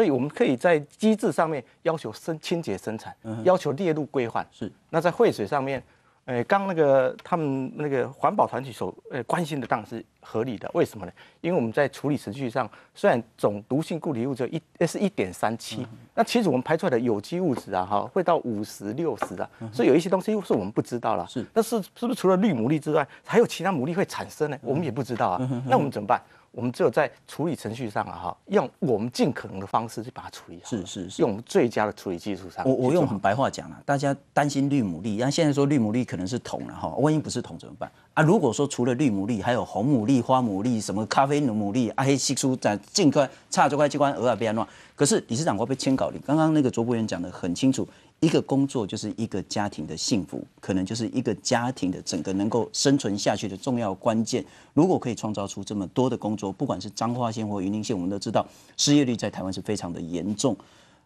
所以，我们可以在机制上面要求生清洁生产，要求列入规范。是。那在废水上面，呃，刚那个他们那个环保团体所呃关心的当然是合理的。为什么呢？因为我们在处理程序上，虽然总毒性固体物质一，是一点三七，那其实我们排出来的有机物质啊，哈，会到五十六十啊，所以有一些东西是我们不知道了。是。但是，是不是除了绿牡蛎之外，还有其他牡蛎会产生呢？我们也不知道啊。那我们怎么办？我们只有在处理程序上啊，哈，用我们尽可能的方式去把它处理好。是是是，用我们最佳的处理技术上。我我用很白话讲了，大家担心绿牡蛎，然现在说绿牡蛎可能是桶了哈，万一不是桶怎么办？啊，如果说除了绿牡蛎，还有红牡蛎、花牡蛎、什么咖啡努牡蛎、阿黑西苏，咱尽快差这块器官偶尔变乱，可是理事长国被牵搞你刚刚那个卓博员讲的很清楚。一个工作就是一个家庭的幸福，可能就是一个家庭的整个能够生存下去的重要关键。如果可以创造出这么多的工作，不管是彰化县或云林县，我们都知道失业率在台湾是非常的严重。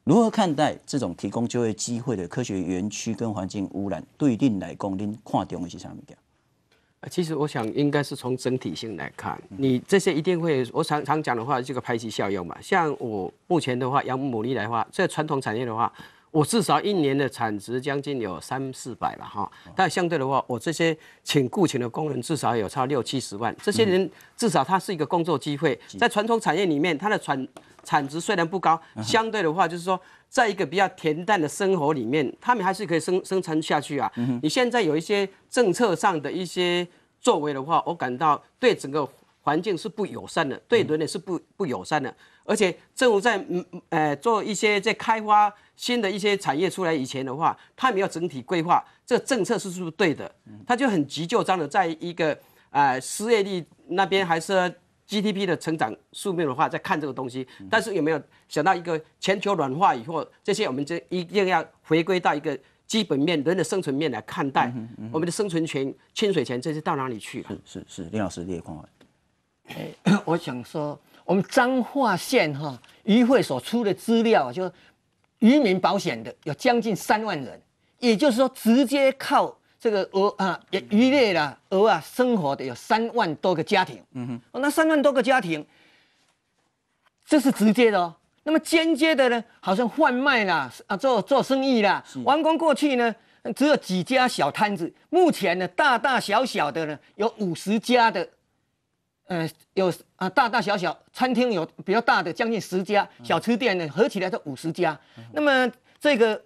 如何看待这种提供就业机会的科学园区跟环境污染？对您来讲，您看重的是什么？其实我想应该是从整体性来看，你这些一定会，我常常讲的话，这个排挤效应嘛。像我目前的话，仰牡力来话，在传统产业的话。我至少一年的产值将近有三四百吧，哈。但相对的话，我这些请雇请的工人至少有超六七十万。这些人至少他是一个工作机会，在传统产业里面，他的产产值虽然不高，相对的话就是说，在一个比较恬淡的生活里面，他们还是可以生生存下去啊。你现在有一些政策上的一些作为的话，我感到对整个环境是不友善的，对人类是不不友善的。而且政府在嗯呃做一些在开发新的一些产业出来以前的话，他没有整体规划，这个政策是是不是对的？他就很急就张的在一个呃失业率那边还是 GDP 的成长数面的话在看这个东西，但是有没有想到一个全球软化以后，这些我们就一定要回归到一个基本面、人的生存面来看待我们的生存权、清水钱这是到哪里去了？是是是，林老师，你也看。我想说，我们彰化县哈渔会所出的资料，就渔民保险的有将近三万人，也就是说，直接靠这个鹅啊、渔类啦、鹅啊生活的有三万多个家庭。嗯哼，那三万多个家庭，这是直接的哦。那么间接的呢，好像贩卖啦、啊做做生意啦，完工过去呢，只有几家小摊子。目前呢，大大小小的呢，有五十家的。呃，有啊，大大小小餐厅有比较大的，将近十家；小吃店呢，合起来都五十家。那么这个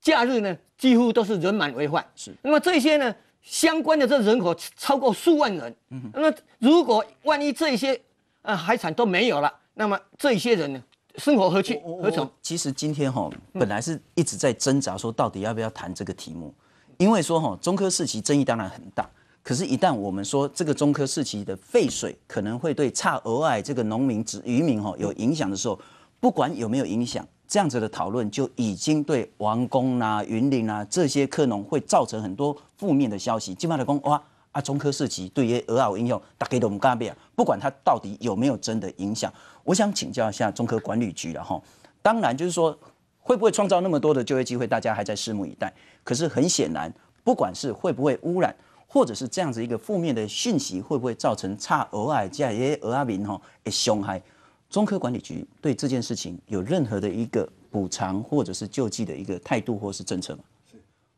假日呢，几乎都是人满为患。是。那么这些呢，相关的这人口超过数万人。嗯。那么如果万一这些呃海产都没有了，那么这些人呢，生活何去何从？其实今天哈，本来是一直在挣扎，说到底要不要谈这个题目，因为说哈，中科四期争议当然很大。可是，一旦我们说这个中科世奇的废水可能会对差额外这个农民、指渔民哈有影响的时候，不管有没有影响，这样子的讨论就已经对王工呐、云林呐这些科农会造成很多负面的消息。金马老公哇啊，中科世奇对额外应用，打给东干贝啊，不管它到底有没有真的影响，我想请教一下中科管理局了哈。当然，就是说会不会创造那么多的就业机会，大家还在拭目以待。可是很显然，不管是会不会污染。或者是这样子一个负面的讯息，会不会造成差额外加耶一些讹民吼，诶伤害？中科管理局对这件事情有任何的一个补偿或者是救济的一个态度或是政策吗？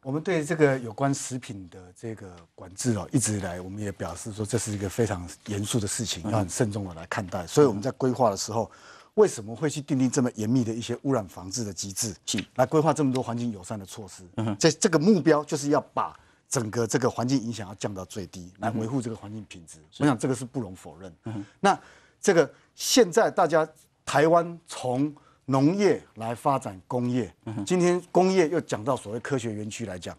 我们对这个有关食品的这个管制哦，一直来我们也表示说这是一个非常严肃的事情，要很慎重的来看待。所以我们在规划的时候，为什么会去订定这么严密的一些污染防治的机制，来规划这么多环境友善的措施？这这个目标就是要把。整个这个环境影响要降到最低，来维护这个环境品质，我想这个是不容否认。那这个现在大家台湾从农业来发展工业，今天工业又讲到所谓科学园区来讲，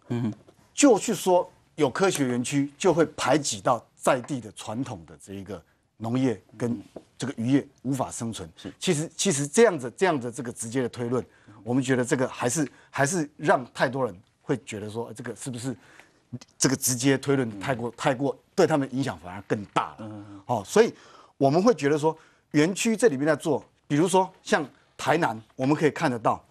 就是说有科学园区就会排挤到在地的传统的这一个农业跟这个渔业无法生存。是，其实其实这样子这样子这个直接的推论，我们觉得这个还是还是让太多人会觉得说这个是不是？这个直接推论太过太过，对他们影响反而更大了。好，所以我们会觉得说，园区这里面在做，比如说像台南，我们可以看得到，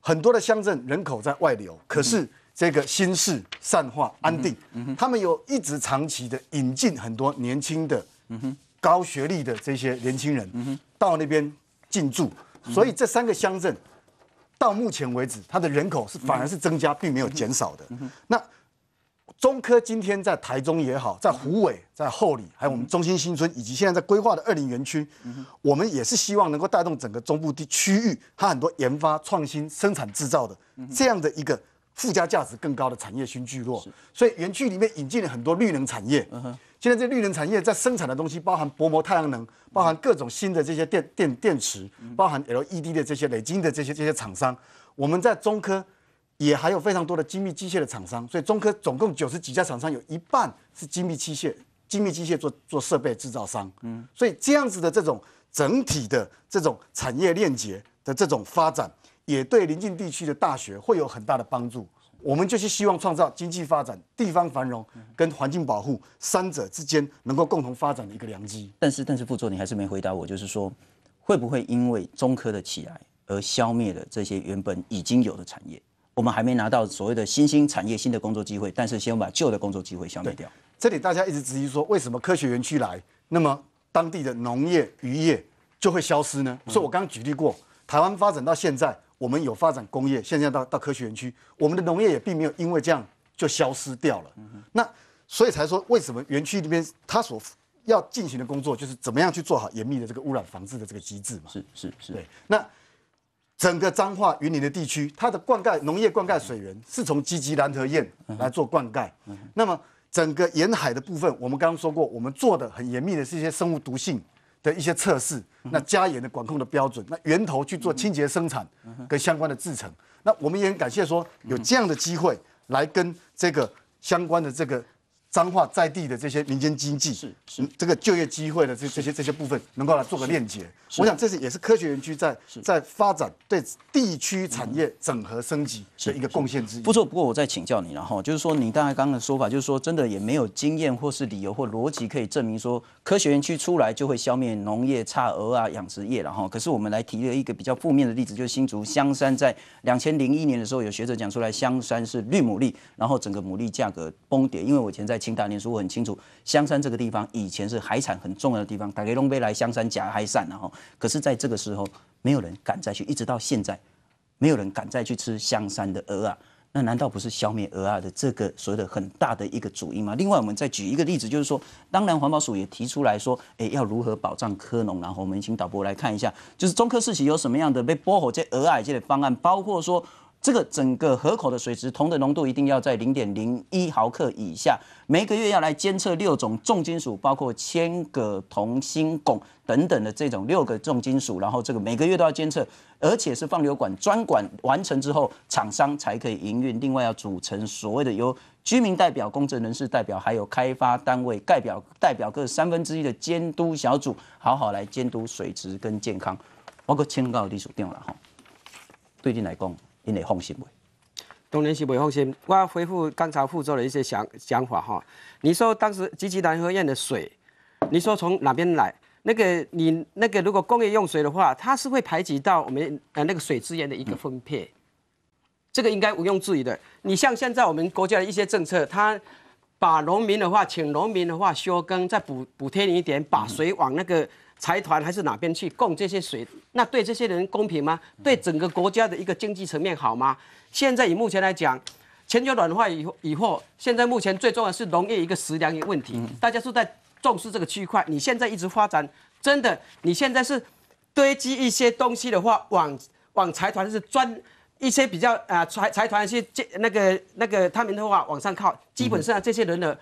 很多的乡镇人口在外流，可是这个新市善化安定，他们有一直长期的引进很多年轻的、高学历的这些年轻人到那边进驻，所以这三个乡镇到目前为止，它的人口是反而是增加，并没有减少的。那。中科今天在台中也好，在湖尾、在后里，还有我们中心新村，以及现在在规划的二零园区，我们也是希望能够带动整个中部地区域，它很多研发、创新、生产制造的这样的一个附加价值更高的产业新聚落。所以园区里面引进了很多绿能产业，现在这绿能产业在生产的东西，包含薄膜太阳能，包含各种新的这些电电电池，包含 LED 的这些、累晶的这些这些厂商，我们在中科。也还有非常多的精密机械的厂商，所以中科总共九十几家厂商有一半是精密机械，精密机械做做设备制造商。嗯，所以这样子的这种整体的这种产业链结的这种发展，也对邻近地区的大学会有很大的帮助。我们就是希望创造经济发展、地方繁荣跟环境保护三者之间能够共同发展的一个良机。但是，但是副座，你还是没回答我，就是说会不会因为中科的起来而消灭了这些原本已经有的产业？我们还没拿到所谓的新兴产业、新的工作机会，但是先把旧的工作机会消灭掉。这里大家一直质疑说，为什么科学园区来，那么当地的农业渔业就会消失呢？所以我刚刚举例过，台湾发展到现在，我们有发展工业，现在到到科学园区，我们的农业也并没有因为这样就消失掉了。那所以才说，为什么园区这边他所要进行的工作，就是怎么样去做好严密的这个污染防治的这个机制嘛？是是是对那。整个彰化云林的地区，它的灌溉农业灌溉水源是从积极兰河堰来做灌溉。那么整个沿海的部分，我们刚刚说过，我们做的很严密的是一些生物毒性的一些测试，那加盐的管控的标准，那源头去做清洁生产跟相关的制程，那我们也很感谢说有这样的机会来跟这个相关的这个。脏化在地的这些民间经济是是这个就业机会的这这些这些部分能够来做个链接，我想这是也是科学园区在在发展对地区产业整合升级的一个贡献之一。不错，不过我再请教你，然后就是说你刚才刚刚的说法，就是说真的也没有经验或是理由或逻辑可以证明说科学园区出来就会消灭农业差额啊养殖业，然后可是我们来提了一个比较负面的例子，就是新竹香山在两千零一年的时候，有学者讲出来香山是绿牡蛎，然后整个牡蛎价格崩跌，因为我以前在清大念书，我很清楚。香山这个地方以前是海产很重要的地方，打给龙杯来香山夹海散。然后可是在这个时候没有人敢再去，一直到现在没有人敢再去吃香山的鹅啊。那难道不是消灭鹅啊的这个所谓的很大的一个主因吗？另外，我们再举一个例子，就是说，当然环保署也提出来说，诶，要如何保障科农？然后我们请导播来看一下，就是中科世奇有什么样的被剥火这鹅啊这类方案，包括说。这个整个河口的水质，铜的浓度一定要在零点零一毫克以下，每个月要来监测六种重金属，包括铅、镉、铜、锌、汞等等的这种六个重金属，然后这个每个月都要监测，而且是放流管专管完成之后，厂商才可以营运。另外要组成所谓的由居民代表、公正人士代表，还有开发单位代表，代表各三分之一的监督小组，好好来监督水质跟健康，包括铅、镉、地金属掉了哈。对近来讲。因会放心未？当然，是未放心。我回复刚才傅总的一些想想法哈。你说当时积极南河堰的水，你说从哪边来？那个你那个如果工业用水的话，它是会排挤到我们呃那个水资源的一个分配，这个应该毋庸置疑的。你像现在我们国家的一些政策，它把农民的话，请农民的话休耕，再补补贴你一点，把水往那个。财团还是哪边去供这些水？那对这些人公平吗？对整个国家的一个经济层面好吗？现在以目前来讲，全球暖化以以后，现在目前最重要是农业一个食粮的问题，大家都在重视这个区块。你现在一直发展，真的你现在是堆积一些东西的话，往往财团是赚一些比较啊财财团一些那个那个，他们的话往上靠，基本上这些人的。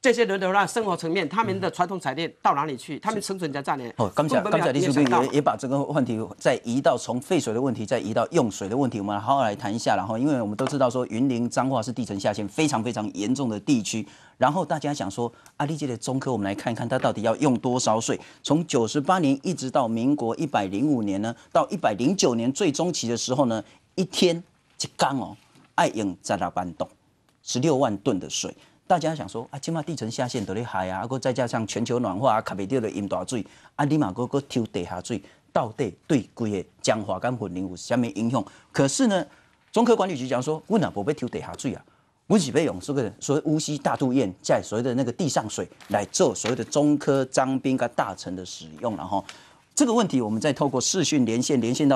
这些人流量生活层面，他们的传统产业到哪里去？他们生存在哪里？哦，刚才刚才李书记也也把这个问题再移到从废水的问题再移到用水的问题，我们好好来谈一下。然后，因为我们都知道说，云林彰化是地层下陷非常非常严重的地区。然后大家想说阿理解的中科，我们来看看它到底要用多少水？从九十八年一直到民国一百零五年呢，到一百零九年最终期的时候呢，一天一缸哦，爱用在那搬动十六万吨的水。大家想说啊，起码地层下陷都厉害啊，啊，再加上全球暖化啊，卡袂掉的淹大水啊，你嘛佮个抽地下水到底对规个江华跟混凝土下面影响？可是呢，中科管理局讲说，我们不要抽地下水啊，我只是备用这个所谓无锡大渡堰在所谓的那个地上水来做所谓的中科张兵跟大臣的使用然后这个问题，我们再透过视讯连线连线到。